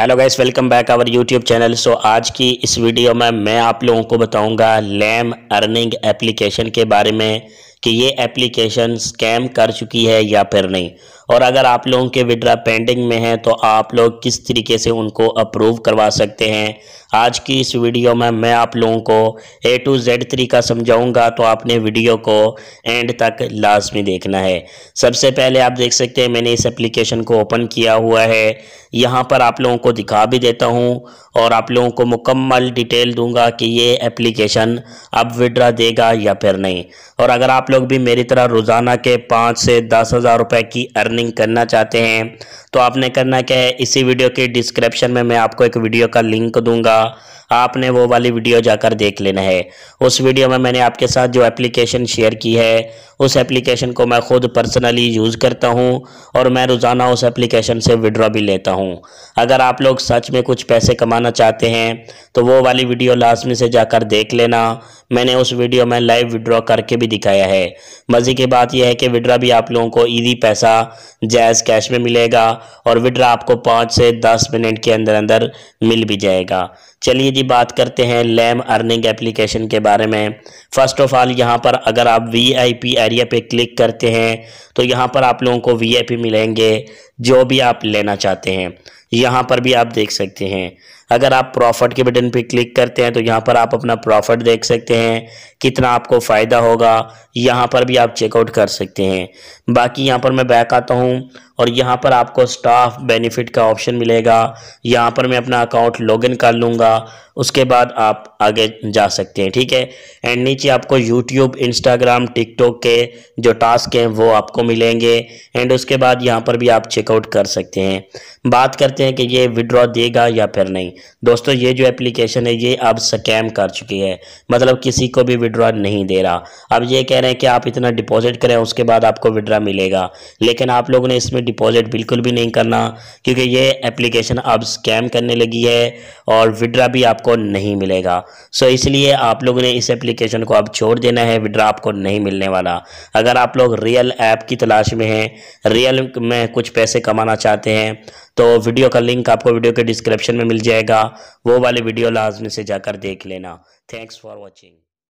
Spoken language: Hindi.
hello guys welcome back our YouTube channel so आज की इस वीडियो में मैं आप लोगों को बताऊंगा लैम अर्निंग एप्लीकेशन के बारे में कि ये एप्लीकेशन स्कैम कर चुकी है या फिर नहीं और अगर आप लोगों के विड्रा पेंडिंग में हैं तो आप लोग किस तरीके से उनको अप्रूव करवा सकते हैं आज की इस वीडियो में मैं आप लोगों को ए टू जेड तरीका समझाऊंगा तो आपने वीडियो को एंड तक लाजमी देखना है सबसे पहले आप देख सकते हैं मैंने इस एप्लीकेशन को ओपन किया हुआ है यहाँ पर आप लोगों को दिखा भी देता हूँ और आप लोगों को मुकम्मल डिटेल दूंगा कि ये एप्लीकेशन अब विड्रा देगा या फिर नहीं और अगर आप आप लोग भी मेरी तरह रोज़ाना के पाँच से दस हज़ार रुपये की अर्निंग करना चाहते हैं तो आपने करना क्या है इसी वीडियो के डिस्क्रिप्शन में मैं आपको एक वीडियो का लिंक दूंगा आपने वो वाली वीडियो जाकर देख लेना है उस वीडियो में मैंने आपके साथ जो एप्लीकेशन शेयर की है उस एप्लीकेशन को मैं खुद पर्सनली यूज़ करता हूँ और मैं रोज़ाना उस एप्लीकेशन से विड्रॉ भी लेता हूँ अगर आप लोग सच में कुछ पैसे कमाना चाहते हैं तो वो वाली वीडियो लाजमी से जाकर देख लेना मैंने उस वीडियो में लाइव विड्रॉ करके भी दिखाया है मज़े की बात यह है कि विड्रा भी आप लोगों को ईजी पैसा जैज़ कैश में मिलेगा और विड्रा आपको पाँच से दस मिनट के अंदर अंदर मिल भी जाएगा चलिए जी बात करते हैं लैम अर्निंग एप्लीकेशन के बारे में फ़र्स्ट ऑफ ऑल यहाँ पर अगर आप वीआईपी एरिया पे क्लिक करते हैं तो यहाँ पर आप लोगों को वीआईपी मिलेंगे जो भी आप लेना चाहते हैं यहाँ पर भी आप देख सकते हैं अगर आप प्रॉफिट के बटन पे क्लिक करते हैं तो यहाँ पर आप अपना प्रॉफिट देख सकते हैं कितना आपको फ़ायदा होगा यहाँ पर भी आप चेकआउट कर सकते हैं बाकी यहाँ पर मैं बैक आता हूँ और यहाँ पर आपको स्टाफ बेनिफिट का ऑप्शन मिलेगा यहाँ पर मैं अपना अकाउंट लॉगिन कर लूँगा उसके बाद आप आगे जा सकते हैं ठीक है एंड नीचे आपको यूट्यूब इंस्टाग्राम टिकटॉक के जो टास्क हैं वो आपको मिलेंगे एंड उसके बाद यहाँ पर भी आप चेकआउट कर सकते हैं बात करते हैं कि ये विड्रॉ देगा या फिर नहीं दोस्तों ये जो एप्लीकेशन है ये अब स्कैम कर चुकी है मतलब किसी को भी विड्रॉ नहीं दे रहा अब ये कह रहे हैं कि आप इतना डिपॉजिट करें उसके बाद आपको विड्रॉ मिलेगा लेकिन आप लोगों ने इसमें डिपॉजिट बिल्कुल भी नहीं करना क्योंकि ये एप्लीकेशन अब स्कैम करने लगी है और विड्रा भी आपको नहीं मिलेगा सो इसलिए आप लोगों ने इस एप्लीकेशन को अब छोड़ देना है विड्रा आपको नहीं मिलने वाला अगर आप लोग रियल ऐप की तलाश में हैं रियल में कुछ पैसे कमाना चाहते हैं तो वीडियो का लिंक आपको वीडियो के डिस्क्रिप्शन में मिल जाएगा वो वाले वीडियो लाजमी से जाकर देख लेना थैंक्स फॉर वॉचिंग